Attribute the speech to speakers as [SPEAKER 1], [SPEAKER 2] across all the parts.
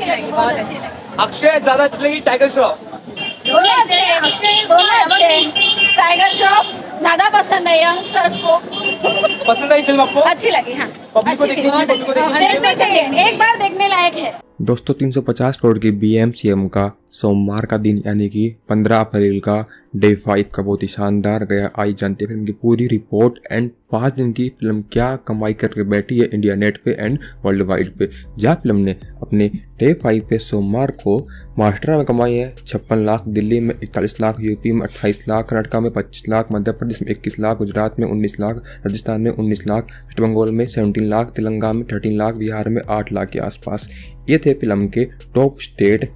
[SPEAKER 1] अक्षय ज्यादा अच्छी लगी टाइगर श्रॉफ टाइगर श्रॉफ ज्यादा पसंद है यंगस्टर्स को पसंद आई फिल्म आपको अच्छी लगी हाँ दोस्तों तीन सौ पचास करोड़ की B M C M crore की का सोमवार का दिन यानी कि 15 अप्रैल का डे फाइव का बहुत ही शानदार गया आई जानते फिल्म की पूरी रिपोर्ट एंड पांच दिन की फिल्म क्या कमाई करके बैठी है इंडिया नेट पे एंड वर्ल्ड वाइड पे जहाँ फिल्म ने अपने डे फाइव पे सोमवार को महाराष्ट्र में कमाई है छप्पन लाख दिल्ली में इकतालीस लाख यूपी में अट्ठाईस लाख कर्नाटका में पच्चीस लाख मध्य प्रदेश में इक्कीस लाख गुजरात में उन्नीस लाख राजस्थान में उन्नीस लाख वेस्ट बंगाल में सेवेंटी 13 लाख तेलंगाना में थर्टीन लाख बिहार में आठ लाख के आसपास ये थे फिल्म के टॉप स्टेट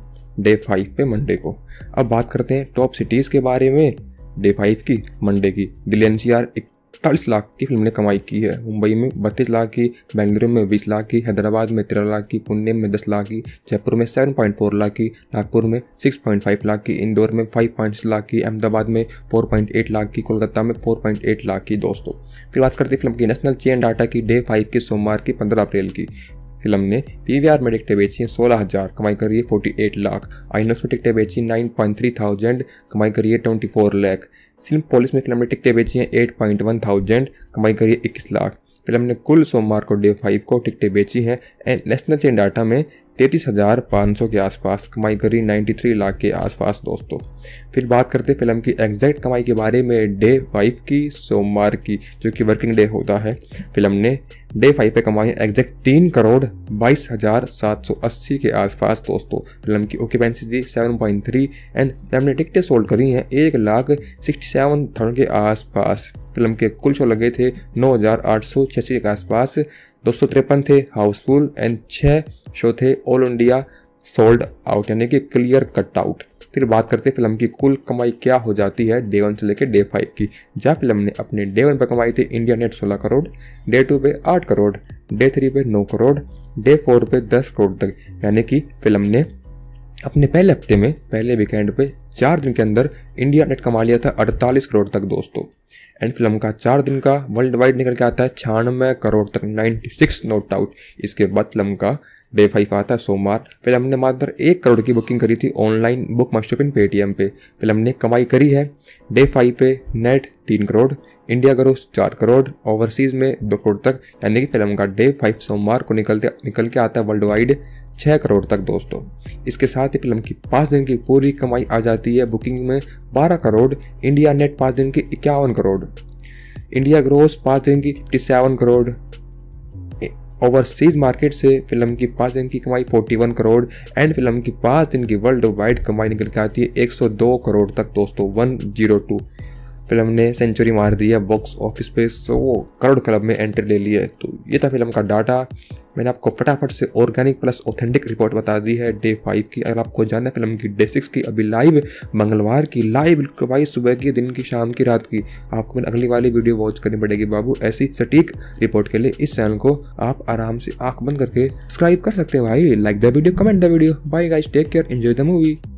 [SPEAKER 1] डे फाइव पे मंडे को अब बात करते हैं टॉप सिटीज़ के बारे में डे फाइव की मंडे की दिल्ली एनसीआर अड़तालीस लाख की फिल्म ने कमाई की है मुंबई में बत्तीस लाख की बेंगलुरु में बीस लाख की हैदराबाद में तेरह लाख की पुणे में दस लाख की जयपुर में सेवन पॉइंट फोर लाख की नागपुर में सिक्स पॉइंट फाइव लाख की इंदौर में फाइव पॉइंट लाख की अहमदाबाद में फोर पॉइंट एट लाख की कोलकाता में फोर पॉइंट एट लाख की दोस्तों फिर बात करते हैं फिल्म की नेशनल चेन डाटा की डे फाइव के सोमवार की पंद्रह अप्रैल की फिल्म ने आर में टिकटें बेची सोलह हजार कमाई करिए फोर्टी एट लाख आइनोक्स में टिकटें बेची नाइन पॉइंट थ्री थाउजेंड कमाई करिए ट्वेंटी फोर लाख सिल्म पॉलिस में फिल्म ने टिकटें बेची हैं एट पॉइंट वन थाउजेंड कमाई करिए इक्कीस लाख फिल्म ने कुल सोमवार को डे फाइव को टिकटें बेची हैं एंड नेशनल चेन डाटा में तैतीस हज़ार पाँच सौ के आसपास कमाई करी नाइन्टी थ्री लाख के आसपास दोस्तों फिर बात करते फिल्म की एग्जैक्ट कमाई के बारे में डे फाइव की सोमवार की जो कि वर्किंग डे होता है फिल्म ने डे फाइव पे कमाई एग्जैक्ट तीन करोड़ बाईस हजार सात सौ अस्सी के आसपास दोस्तों फिल्म की ऑक्यूपेंसी थी seven point three and film ने टिकटें सोल्ड करी हैं एक लाख सिक्सटी सेवन थाउजेंड के आसपास फिल्म के कुल शो लगे थे नौ हजार आठ सौ छियासी के आसपास दो थे हाउसफुल एंड छः शो थे ऑल इंडिया सोल्ड आउट यानी कि क्लियर कट आउट फिर बात करते हैं फिल्म की कुल कमाई क्या हो जाती है डे वन से लेकर डे फाइव की जहाँ फिल्म ने अपने डे वन पर कमाई थी India net 16 crore day two पे 8 करोड़ डे थ्री पे 9 करोड़ डे फोर पे 10 करोड़ तक यानी कि फिल्म ने अपने पहले हफ्ते में पहले वीकेंड पे चार दिन के अंदर इंडिया नेट कमा लिया था 48 करोड़ तक दोस्तों एंड फिल्म का चार दिन का वर्ल्ड वाइड निकल के आता है छियानवे करोड़ तक 96 नो डाउट इसके बाद फिल्म का डे फाइव आता है सोमवार फिल्म ने मात्र एक करोड़ की बुकिंग करी थी ऑनलाइन बुक मास्टर मास्टोपिन पेटीएम पे फिल्म ने कमाई करी है डे फाइव पे नेट तीन करोड़ इंडिया ग्रोस चार करोड़ ओवरसीज़ में दो करोड़ तक यानी कि फिल्म का डे फाइव सोमवार को निकलते निकल के आता है वर्ल्ड वाइड छः करोड़ तक दोस्तों इसके साथ ही फिल्म की पाँच दिन की पूरी कमाई आ जाती है बुकिंग में बारह करोड़ इंडिया नेट पाँच दिन की इक्यावन करोड़ इंडिया ग्रोस पाँच दिन की fifty seven crore overseas market से फिल्म की पाँच दिन की कमाई forty one crore and film की पाँच दिन की वर्ल्ड वाइड कमाई निकल के आती है एक सौ दो करोड़ तक दोस्तों वन जीरो टू फिल्म ने सेंचुरी मार दी है बॉक्स ऑफिस पे सौ करोड़ क्लब में एंट्री ले ली है तो ये था फिल्म का डाटा मैंने आपको फटाफट से ऑर्गेनिक प्लस ऑथेंटिक रिपोर्ट बता दी है डे फाइव की अगर आपको जानना है फिल्म की डे सिक्स की अभी लाइव मंगलवार की लाइव बिल्कुल सुबह की दिन की शाम की रात की आपको मैंने अगली वाली वीडियो वॉच करनी पड़ेगी बाबू ऐसी सटीक रिपोर्ट के लिए इस चैनल को आप आराम से आंख बंद करके सब्सक्राइब कर सकते हैं भाई like the video comment the video bye guys take care enjoy the movie